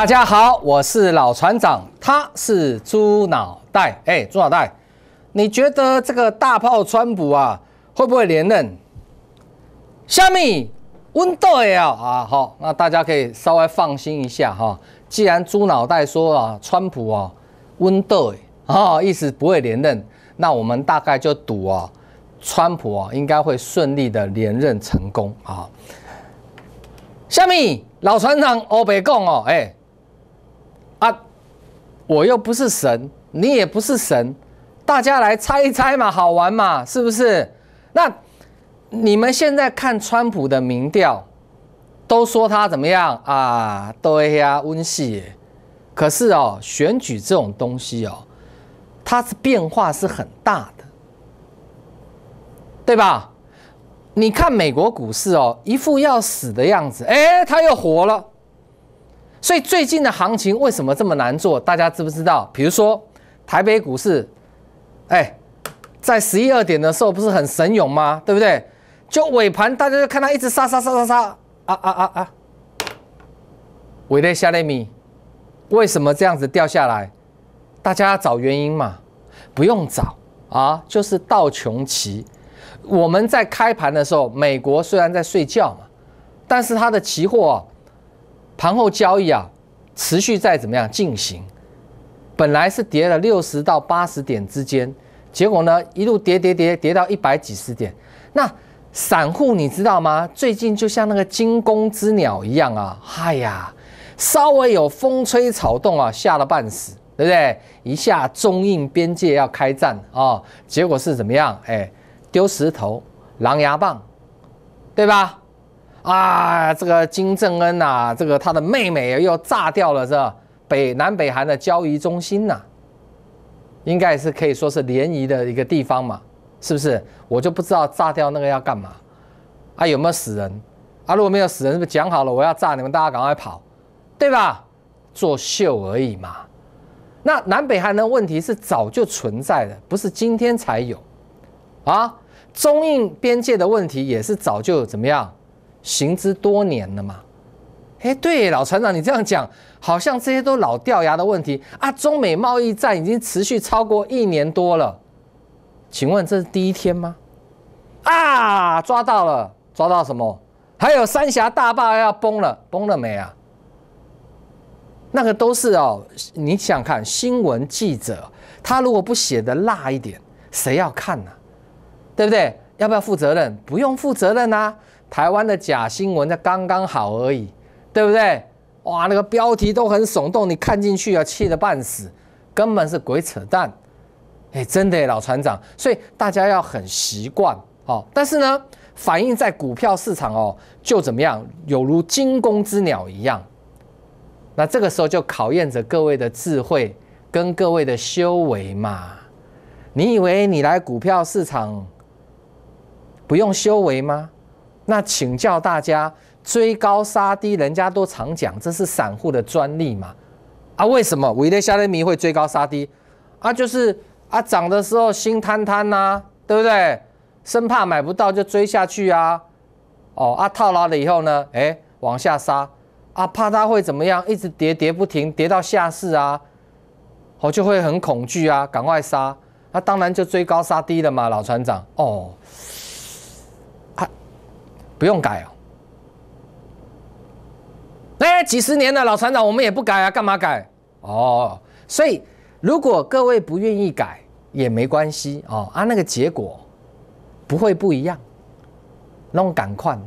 大家好，我是老船长，他是猪脑袋。哎，猪脑袋，你觉得这个大炮川普啊会不会连任？虾米？温豆也啊？好，那大家可以稍微放心一下哈。既然猪脑袋说啊，川普啊，温豆啊，意思不会连任，那我们大概就赌啊，川普啊应该会顺利的连任成功啊。虾米？老船长欧北讲哦，哎。我又不是神，你也不是神，大家来猜一猜嘛，好玩嘛，是不是？那你们现在看川普的民调，都说他怎么样啊？对呀，温系。可是哦，选举这种东西哦，它是变化是很大的，对吧？你看美国股市哦，一副要死的样子，哎，他又活了。所以最近的行情为什么这么难做？大家知不知道？比如说台北股市，哎，在十一二点的时候不是很神勇吗？对不对？就尾盘，大家就看它一直杀杀杀杀杀，啊啊啊啊，尾跌下厘米，为什么这样子掉下来？大家找原因嘛？不用找啊，就是道穷奇。我们在开盘的时候，美国虽然在睡觉嘛，但是它的期货啊。盘后交易啊，持续在怎么样进行？本来是跌了六十到八十点之间，结果呢，一路跌跌跌跌到一百几十点。那散户你知道吗？最近就像那个惊弓之鸟一样啊，嗨呀，稍微有风吹草动啊，吓了半死，对不对？一下中印边界要开战啊，结果是怎么样？哎，丢石头、狼牙棒，对吧？啊，这个金正恩呐，这个他的妹妹又炸掉了这北南北韩的交易中心呐，应该是可以说是联谊的一个地方嘛，是不是？我就不知道炸掉那个要干嘛啊？有没有死人啊？如果没有死人，是不是讲好了我要炸你们，大家赶快跑，对吧？作秀而已嘛。那南北韩的问题是早就存在的，不是今天才有啊。中印边界的问题也是早就怎么样？行之多年了嘛？哎，对，老船长，你这样讲，好像这些都老掉牙的问题啊。中美贸易战已经持续超过一年多了，请问这是第一天吗？啊，抓到了，抓到什么？还有三峡大坝要崩了，崩了没啊？那个都是哦，你想看新闻记者，他如果不写的辣一点，谁要看呢？对不对？要不要负责任？不用负责任呐。台湾的假新闻，那刚刚好而已，对不对？哇，那个标题都很耸动，你看进去啊，气得半死，根本是鬼扯淡。哎，真的，老船长。所以大家要很习惯哦。但是呢，反映在股票市场哦，就怎么样，有如惊弓之鸟一样。那这个时候就考验着各位的智慧跟各位的修为嘛。你以为你来股票市场不用修为吗？那请教大家，追高杀低，人家都常讲，这是散户的专利嘛？啊，为什么维雷下雷米会追高杀低？啊，就是啊，涨的时候心贪贪呐，对不对？生怕买不到就追下去啊。哦，啊，套牢了以后呢，哎，往下杀啊，怕他会怎么样，一直跌跌不停，跌到下市啊，哦，就会很恐惧啊，赶快杀，那当然就追高杀低了嘛，老船长哦。不用改哦，哎，几十年了，老船长，我们也不改啊，干嘛改？哦，所以如果各位不愿意改也没关系哦，啊，那个结果不会不一样，那我赶快呢，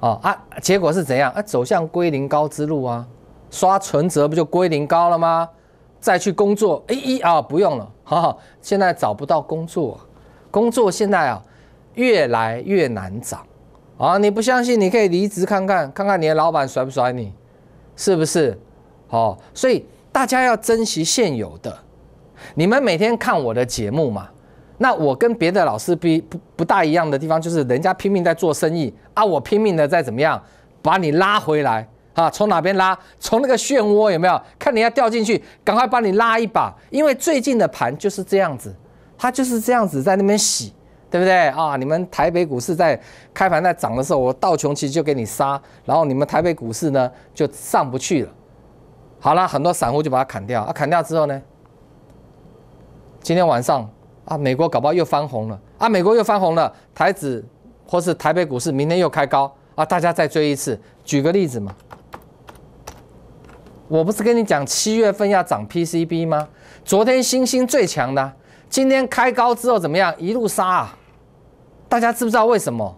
哦啊，结果是怎样？啊，走向归零高之路啊，刷存折不就归零高了吗？再去工作，哎一啊，不用了，哈哈，现在找不到工作，工作现在啊越来越难找。啊！你不相信，你可以离职看看，看看你的老板甩不甩你，是不是？哦，所以大家要珍惜现有的。你们每天看我的节目嘛？那我跟别的老师比不不大一样的地方，就是人家拼命在做生意啊，我拼命的在怎么样把你拉回来啊，从哪边拉？从那个漩涡有没有？看你要掉进去，赶快把你拉一把，因为最近的盘就是这样子，它就是这样子在那边洗。对不对啊？你们台北股市在开盘在涨的时候，我道琼斯就给你杀，然后你们台北股市呢就上不去了。好了，很多散户就把它砍掉。啊，砍掉之后呢？今天晚上啊，美国搞不好又翻红了啊！美国又翻红了，台指或是台北股市明天又开高啊！大家再追一次。举个例子嘛，我不是跟你讲七月份要涨 PCB 吗？昨天星星最强的，今天开高之后怎么样？一路杀啊！大家知不知道为什么？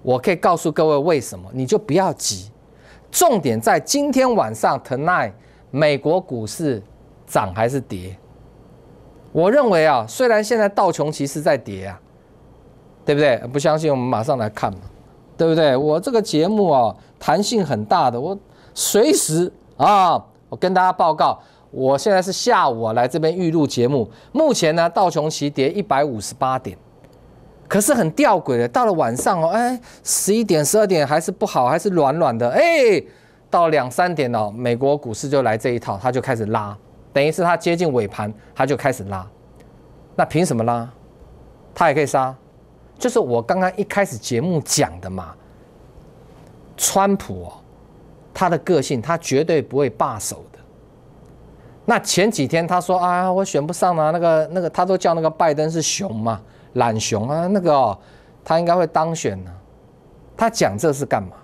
我可以告诉各位为什么，你就不要急，重点在今天晚上 tonight 美国股市涨还是跌？我认为啊，虽然现在道琼实在跌啊，对不对？不相信我们马上来看嘛，对不对？我这个节目啊，弹性很大的，我随时啊，我跟大家报告，我现在是下午啊来这边预录节目，目前呢道琼其跌一百五十八点。可是很吊诡的，到了晚上哦，哎，十一点、十二点还是不好，还是软软的。哎，到两三点哦，美国股市就来这一套，他就开始拉，等于是他接近尾盘，他就开始拉。那凭什么拉？他也可以杀，就是我刚刚一开始节目讲的嘛。川普哦，他的个性，他绝对不会罢手的。那前几天他说啊，我选不上了，那个那个，他都叫那个拜登是熊嘛。懒熊啊，那个他应该会当选呢。他讲这是干嘛？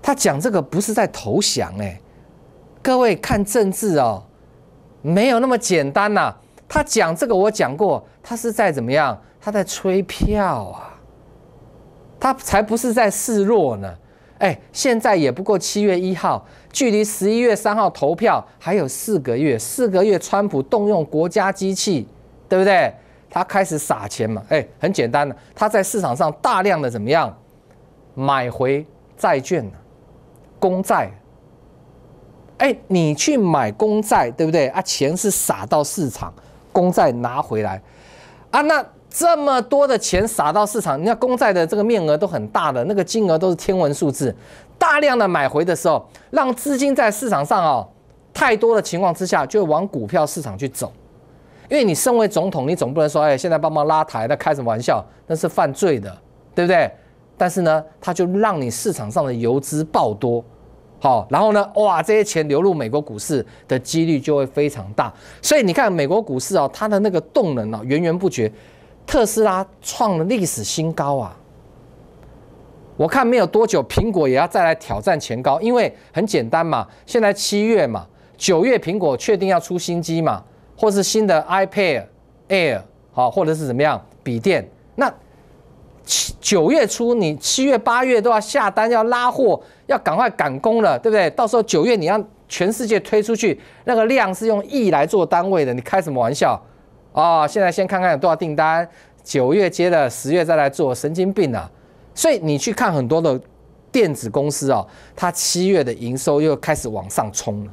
他讲这个不是在投降嘞。各位看政治哦，没有那么简单呐。他讲这个我讲过，他是在怎么样？他在吹票啊。他才不是在示弱呢。哎，现在也不过七月一号，距离十一月三号投票还有四个月，四个月川普动用国家机器，对不对？他开始撒钱嘛？哎，很简单的，他在市场上大量的怎么样买回债券呢？公债？哎，你去买公债，对不对？啊，钱是撒到市场，公债拿回来啊。那这么多的钱撒到市场，你看公债的这个面额都很大的，那个金额都是天文数字，大量的买回的时候，让资金在市场上啊太多的情况之下，就往股票市场去走。因为你身为总统，你总不能说，哎，现在帮忙拉台，那开什么玩笑？那是犯罪的，对不对？但是呢，他就让你市场上的游资爆多，好，然后呢，哇，这些钱流入美国股市的几率就会非常大。所以你看，美国股市啊，它的那个动能哦，源源不绝。特斯拉创了历史新高啊，我看没有多久，苹果也要再来挑战前高，因为很简单嘛，现在七月嘛，九月苹果确定要出新机嘛。或是新的 iPad Air，好，或者是怎么样笔电？那七九月初，你七月八月都要下单，要拉货，要赶快赶工了，对不对？到时候九月你要全世界推出去，那个量是用亿来做单位的，你开什么玩笑啊？现在先看看有多少订单，九月接了，十月再来做，神经病啊！所以你去看很多的电子公司哦，它七月的营收又开始往上冲了。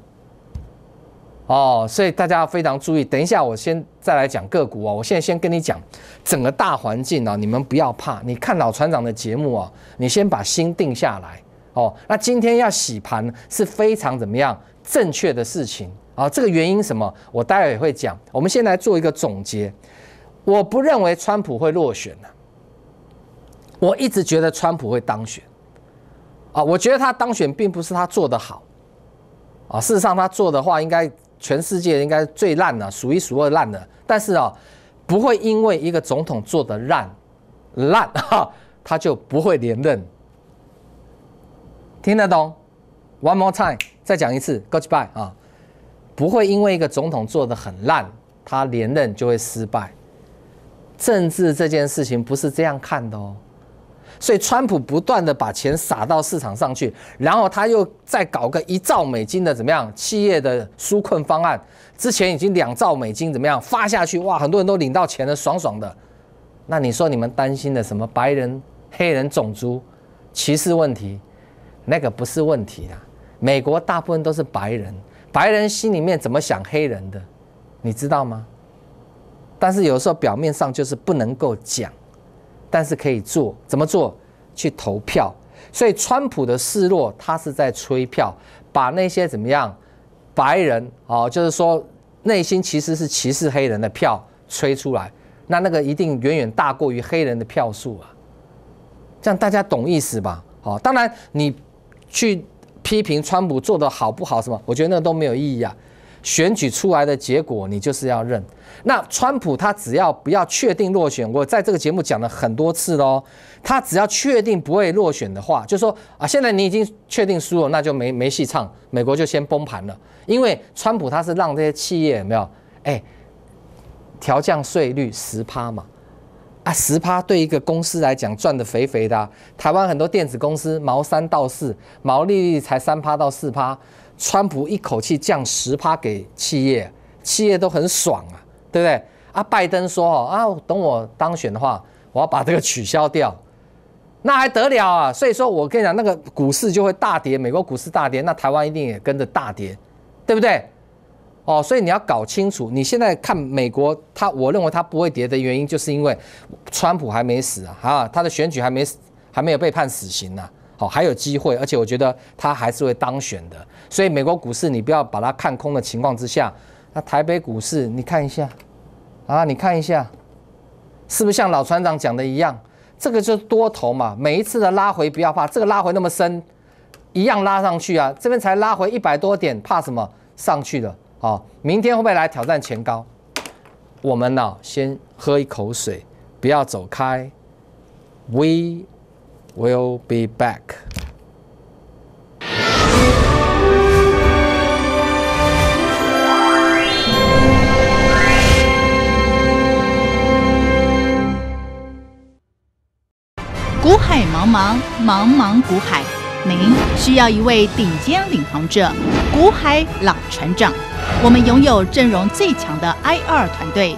哦，所以大家要非常注意。等一下，我先再来讲个股啊。我现在先跟你讲整个大环境啊，你们不要怕。你看老船长的节目啊，你先把心定下来哦。那今天要洗盘是非常怎么样正确的事情啊？这个原因什么？我待会也会讲。我们先来做一个总结。我不认为川普会落选呢，我一直觉得川普会当选啊。我觉得他当选并不是他做的好啊，事实上他做的话应该。全世界应该最烂的，数一数二烂的。但是啊，不会因为一个总统做的烂，烂，他就不会连任。听得懂？One more time，再讲一次。Goodbye 啊，不会因为一个总统做的很烂，他连任就会失败。政治这件事情不是这样看的哦。所以，川普不断的把钱撒到市场上去，然后他又再搞个一兆美金的怎么样企业的纾困方案，之前已经两兆美金怎么样发下去，哇，很多人都领到钱了，爽爽的。那你说你们担心的什么白人、黑人种族歧视问题，那个不是问题啊。美国大部分都是白人，白人心里面怎么想黑人的，你知道吗？但是有时候表面上就是不能够讲。但是可以做，怎么做？去投票。所以川普的示弱，他是在催票，把那些怎么样，白人哦，就是说内心其实是歧视黑人的票催出来。那那个一定远远大过于黑人的票数啊。这样大家懂意思吧？好，当然你去批评川普做的好不好？什么？我觉得那个都没有意义啊。选举出来的结果，你就是要认。那川普他只要不要确定落选，我在这个节目讲了很多次喽。他只要确定不会落选的话，就说啊，现在你已经确定输了，那就没没戏唱，美国就先崩盘了。因为川普他是让这些企业有没有？哎，调降税率十趴嘛，啊，十趴对一个公司来讲赚得肥肥的。台湾很多电子公司毛三到四，毛利率才三趴到四趴。川普一口气降十趴给企业，企业都很爽啊，对不对？啊，拜登说哦啊，等我当选的话，我要把这个取消掉，那还得了啊！所以说我跟你讲，那个股市就会大跌，美国股市大跌，那台湾一定也跟着大跌，对不对？哦，所以你要搞清楚，你现在看美国，它我认为它不会跌的原因，就是因为川普还没死啊，哈，他的选举还没死，还没有被判死刑呢。好，还有机会，而且我觉得他还是会当选的，所以美国股市你不要把它看空的情况之下，那台北股市你看一下，啊，你看一下，是不是像老船长讲的一样，这个就是多头嘛，每一次的拉回不要怕，这个拉回那么深，一样拉上去啊，这边才拉回一百多点，怕什么上去的好，明天会不会来挑战前高？我们呢，先喝一口水，不要走开，We。Will be back. 古海茫茫，茫茫古海，您需要一位顶尖领航者，古海老船长。我们拥有阵容最强的 I r 团队。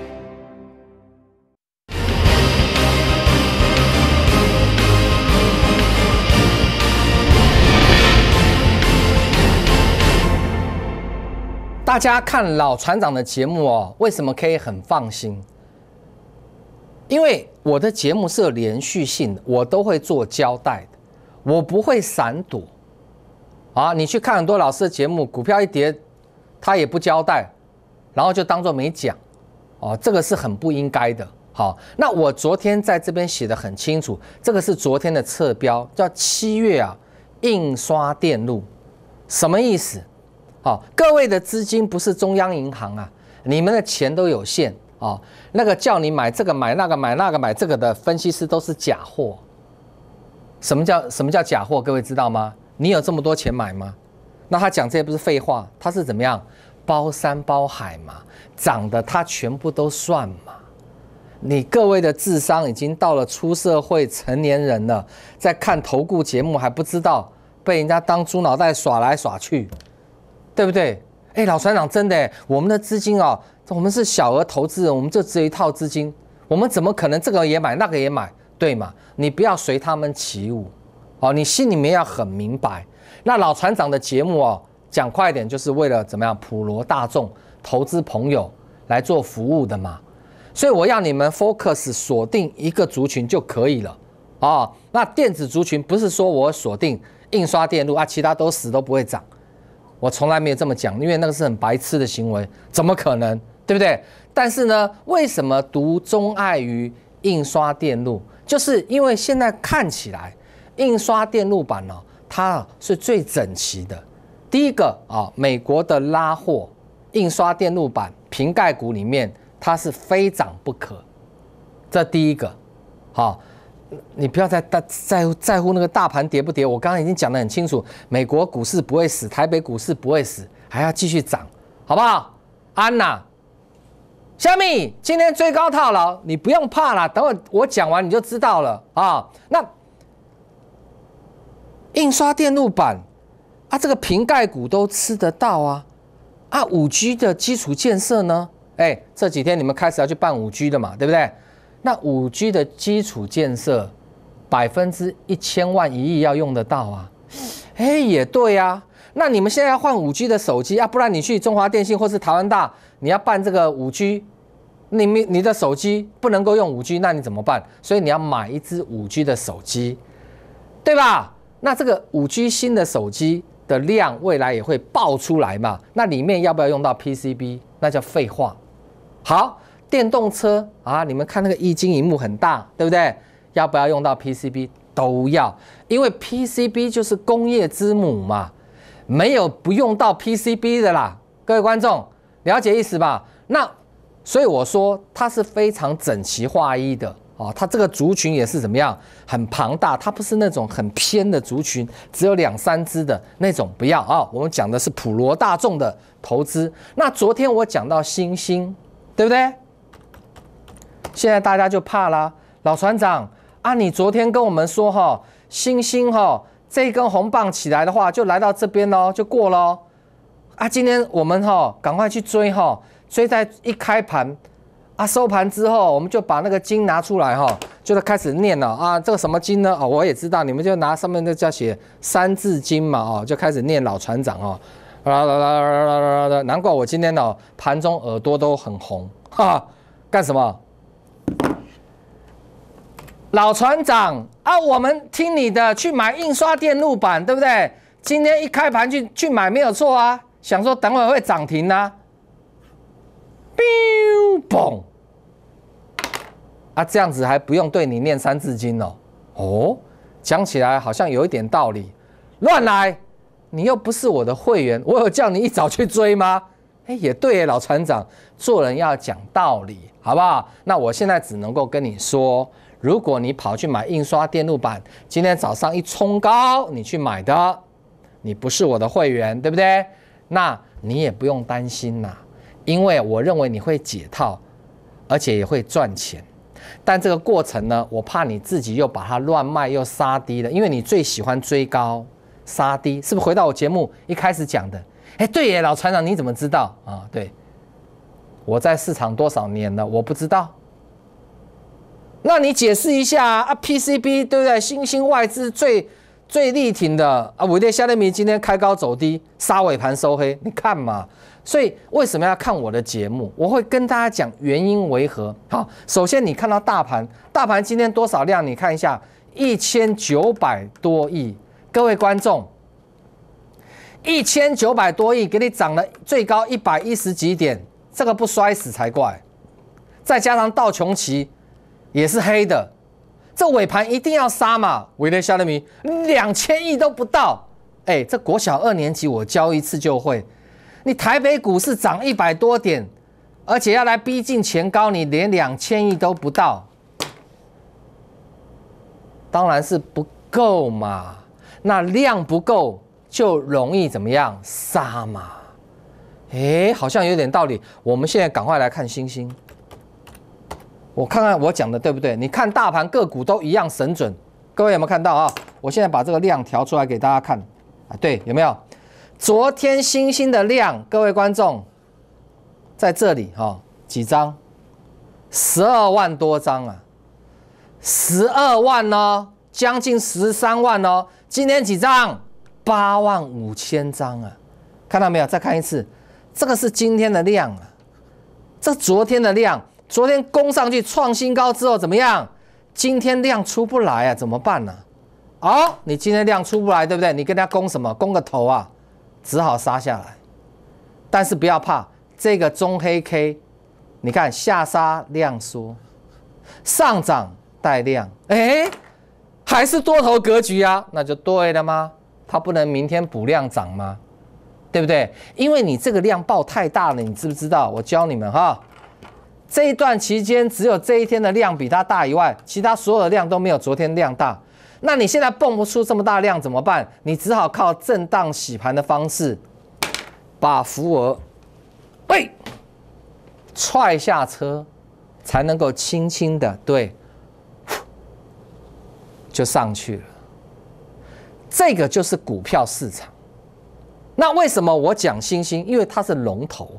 大家看老船长的节目哦，为什么可以很放心？因为我的节目是有连续性的，我都会做交代的，我不会闪躲啊。你去看很多老师的节目，股票一跌，他也不交代，然后就当做没讲哦，这个是很不应该的。好，那我昨天在这边写的很清楚，这个是昨天的侧标，叫七月啊，印刷电路，什么意思？哦，各位的资金不是中央银行啊，你们的钱都有限哦。那个叫你买这个买那个买那个买这个的分析师都是假货。什么叫什么叫假货？各位知道吗？你有这么多钱买吗？那他讲这些不是废话，他是怎么样包山包海嘛，涨的他全部都算嘛。你各位的智商已经到了出社会成年人了，在看投顾节目还不知道被人家当猪脑袋耍来耍去。对不对？哎，老船长，真的，我们的资金哦，我们是小额投资人，我们就只有一套资金，我们怎么可能这个也买，那个也买，对嘛？你不要随他们起舞，哦，你心里面要很明白。那老船长的节目哦，讲快一点，就是为了怎么样普罗大众投资朋友来做服务的嘛。所以我要你们 focus 锁定一个族群就可以了，哦，那电子族群不是说我锁定印刷电路啊，其他都死都不会涨。我从来没有这么讲，因为那个是很白痴的行为，怎么可能？对不对？但是呢，为什么独钟爱于印刷电路？就是因为现在看起来，印刷电路板呢，它是最整齐的。第一个啊，美国的拉货印刷电路板瓶盖股里面，它是非涨不可。这第一个，好。你不要再大在乎在乎那个大盘跌不跌？我刚刚已经讲得很清楚，美国股市不会死，台北股市不会死，还要继续涨，好不好？安娜、小米今天最高套牢，你不用怕了，等会我讲完你就知道了啊。那印刷电路板啊，这个瓶盖股都吃得到啊。啊，五 G 的基础建设呢？哎，这几天你们开始要去办五 G 的嘛，对不对？那五 G 的基础建设，百分之一千万一亿要用得到啊？哎，也对呀。那你们现在要换五 G 的手机啊，不然你去中华电信或是台湾大，你要办这个五 G，你你你的手机不能够用五 G，那你怎么办？所以你要买一支五 G 的手机，对吧？那这个五 G 新的手机的量未来也会爆出来嘛？那里面要不要用到 PCB？那叫废话。好。电动车啊，你们看那个液晶屏幕很大，对不对？要不要用到 PCB 都要，因为 PCB 就是工业之母嘛，没有不用到 PCB 的啦。各位观众，了解意思吧？那所以我说它是非常整齐划一的哦，它这个族群也是怎么样，很庞大，它不是那种很偏的族群，只有两三只的那种，不要啊。我们讲的是普罗大众的投资。那昨天我讲到星星，对不对？现在大家就怕啦，老船长啊，你昨天跟我们说哈，星星哈，这根红棒起来的话，就来到这边喽，就过喽。啊，今天我们哈，赶快去追哈，追在一开盘，啊，收盘之后，我们就把那个金拿出来哈，就是开始念了啊，这个什么金呢？哦，我也知道，你们就拿上面那叫写三字经嘛，哦，就开始念老船长哦，啦啦啦啦啦啦啦难怪我今天呢盘中耳朵都很红，哈，干什么？老船长啊，我们听你的去买印刷电路板，对不对？今天一开盘去去买没有错啊。想说等会会涨停呢 b 啊，这样子还不用对你念三字经哦。哦，讲起来好像有一点道理。乱来！你又不是我的会员，我有叫你一早去追吗？哎，也对耶，老船长，做人要讲道理，好不好？那我现在只能够跟你说，如果你跑去买印刷电路板，今天早上一冲高你去买的，你不是我的会员，对不对？那你也不用担心啦，因为我认为你会解套，而且也会赚钱。但这个过程呢，我怕你自己又把它乱卖，又杀低了，因为你最喜欢追高杀低，是不是？回到我节目一开始讲的。哎，对耶，老船长，你怎么知道啊？对，我在市场多少年了？我不知道，那你解释一下啊？PCB 对不对？新兴外资最最力挺的啊，伟业夏利米今天开高走低，杀尾盘收黑，你看嘛。所以为什么要看我的节目？我会跟大家讲原因为何。好，首先你看到大盘，大盘今天多少量？你看一下，一千九百多亿。各位观众。一千九百多亿给你涨了最高一百一十几点，这个不摔死才怪。再加上道琼奇也是黑的，这尾盘一定要杀嘛？威廉肖勒米，两千亿都不到。哎，这国小二年级我教一次就会。你台北股市涨一百多点，而且要来逼近前高，你连两千亿都不到，当然是不够嘛。那量不够。就容易怎么样杀嘛？哎，好像有点道理。我们现在赶快来看星星，我看看我讲的对不对？你看大盘个股都一样神准，各位有没有看到啊？我现在把这个量调出来给大家看啊，对，有没有？昨天星星的量，各位观众在这里哈，几张？十二万多张啊，十二万哦，将近十三万哦，今天几张？八万五千张啊，看到没有？再看一次，这个是今天的量啊。这昨天的量，昨天攻上去创新高之后怎么样？今天量出不来啊，怎么办呢？哦，你今天量出不来，对不对？你跟他攻什么？攻个头啊，只好杀下来。但是不要怕，这个中黑 K，你看下杀量缩，上涨带量，哎，还是多头格局啊，那就对了吗？它不能明天补量涨吗？对不对？因为你这个量爆太大了，你知不知道？我教你们哈，这一段期间只有这一天的量比它大以外，其他所有的量都没有昨天量大。那你现在蹦不出这么大量怎么办？你只好靠震荡洗盘的方式，把福额喂踹下车，才能够轻轻的对，就上去了。这个就是股票市场。那为什么我讲星星？因为它是龙头。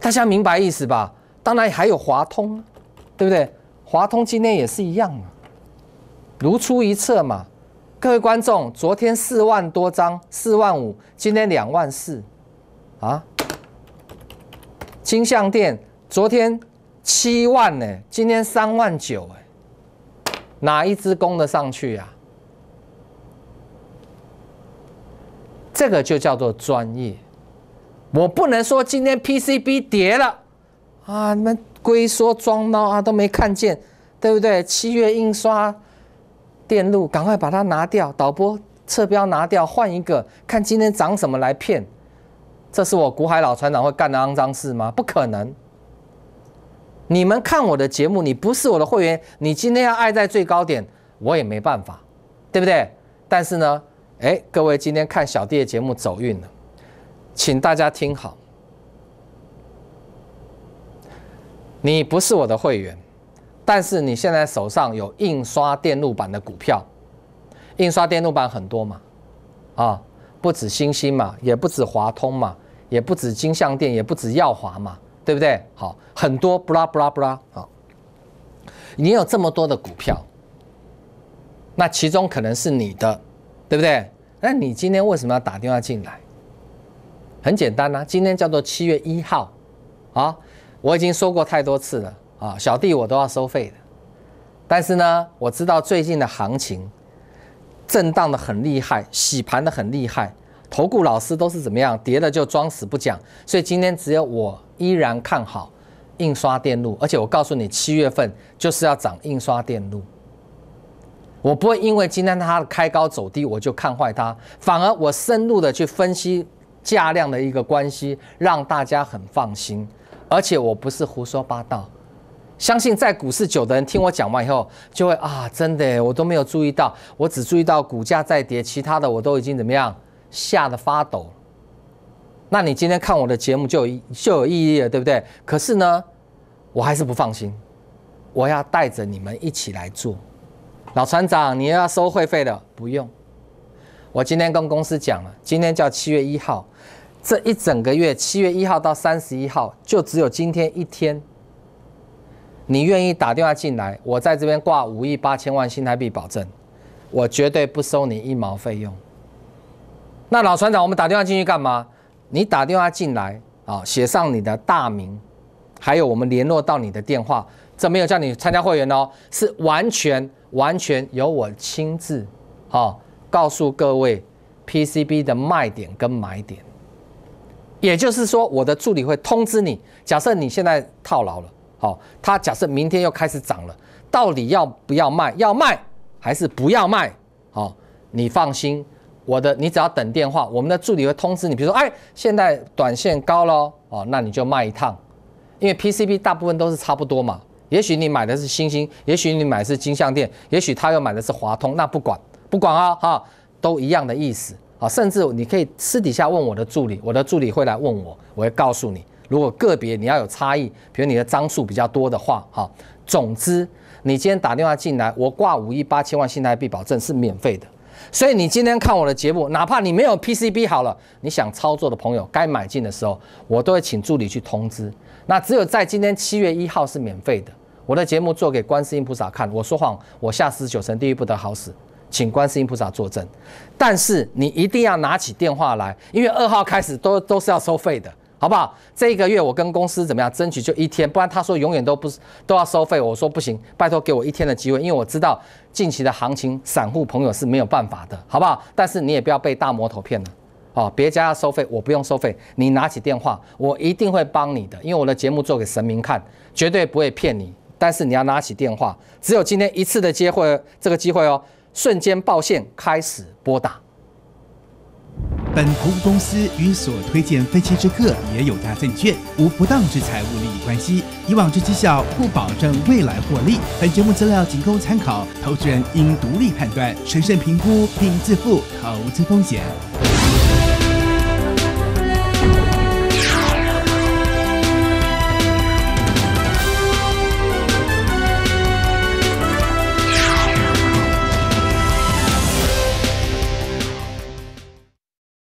大家明白意思吧？当然还有华通，对不对？华通今天也是一样嘛，如出一辙嘛。各位观众，昨天四万多张，四万五，今天两万四啊。金项店昨天七万呢，今天三万九哎，哪一只攻得上去呀？这个就叫做专业，我不能说今天 PCB 跌了啊，你们龟缩装孬啊都没看见，对不对？七月印刷电路，赶快把它拿掉，导播侧标拿掉，换一个，看今天涨什么来骗？这是我古海老船长会干的肮脏事吗？不可能！你们看我的节目，你不是我的会员，你今天要爱在最高点，我也没办法，对不对？但是呢？哎，各位今天看小弟的节目走运了，请大家听好。你不是我的会员，但是你现在手上有印刷电路板的股票，印刷电路板很多嘛，啊，不止星星嘛，也不止华通嘛，也不止金相电，也不止耀华嘛，对不对？好，很多布拉布拉布拉啊，你有这么多的股票，那其中可能是你的。对不对？那你今天为什么要打电话进来？很简单呐，今天叫做七月一号，啊，我已经说过太多次了啊，小弟我都要收费的。但是呢，我知道最近的行情震荡的很厉害，洗盘的很厉害，投顾老师都是怎么样，跌了就装死不讲。所以今天只有我依然看好印刷电路，而且我告诉你，七月份就是要涨印刷电路。我不会因为今天它开高走低，我就看坏它。反而我深入的去分析价量的一个关系，让大家很放心。而且我不是胡说八道，相信在股市久的人，听我讲完以后，就会啊，真的，我都没有注意到，我只注意到股价在跌，其他的我都已经怎么样，吓得发抖。那你今天看我的节目就有就有意义了，对不对？可是呢，我还是不放心，我要带着你们一起来做。老船长，你又要收会费了？不用，我今天跟公司讲了，今天叫七月一号，这一整个月，七月一号到三十一号，就只有今天一天，你愿意打电话进来，我在这边挂五亿八千万新台币保证，我绝对不收你一毛费用。那老船长，我们打电话进去干嘛？你打电话进来啊，写上你的大名，还有我们联络到你的电话。这没有叫你参加会员哦，是完全完全由我亲自，哦，告诉各位 PCB 的卖点跟买点，也就是说我的助理会通知你。假设你现在套牢了，好，他假设明天又开始涨了，到底要不要卖？要卖还是不要卖？好，你放心，我的你只要等电话，我们的助理会通知你。比如说，哎，现在短线高了哦，那你就卖一趟，因为 PCB 大部分都是差不多嘛。也许你买的是星星，也许你买是金项链，也许他要买的是华通，那不管不管啊，哈，都一样的意思啊。甚至你可以私底下问我的助理，我的助理会来问我，我会告诉你，如果个别你要有差异，比如你的张数比较多的话，哈，总之你今天打电话进来，我挂五亿八千万新台币，保证是免费的。所以你今天看我的节目，哪怕你没有 PCB 好了，你想操作的朋友，该买进的时候，我都会请助理去通知。那只有在今天七月一号是免费的，我的节目做给观世音菩萨看，我说谎，我下十九层地狱不得好死，请观世音菩萨作证。但是你一定要拿起电话来，因为二号开始都都是要收费的，好不好？这一个月我跟公司怎么样争取就一天，不然他说永远都不都要收费，我说不行，拜托给我一天的机会，因为我知道近期的行情，散户朋友是没有办法的，好不好？但是你也不要被大魔头骗了。哦，别家要收费，我不用收费。你拿起电话，我一定会帮你的，因为我的节目做给神明看，绝对不会骗你。但是你要拿起电话，只有今天一次的机会，这个机会哦，瞬间报线开始拨打。本公司与所推荐分期之客也有大证券无不当之财务利益关系。以往之绩效不保证未来获利。本节目资料仅供参考，投资人应独立判断、审慎评估并自负投资风险。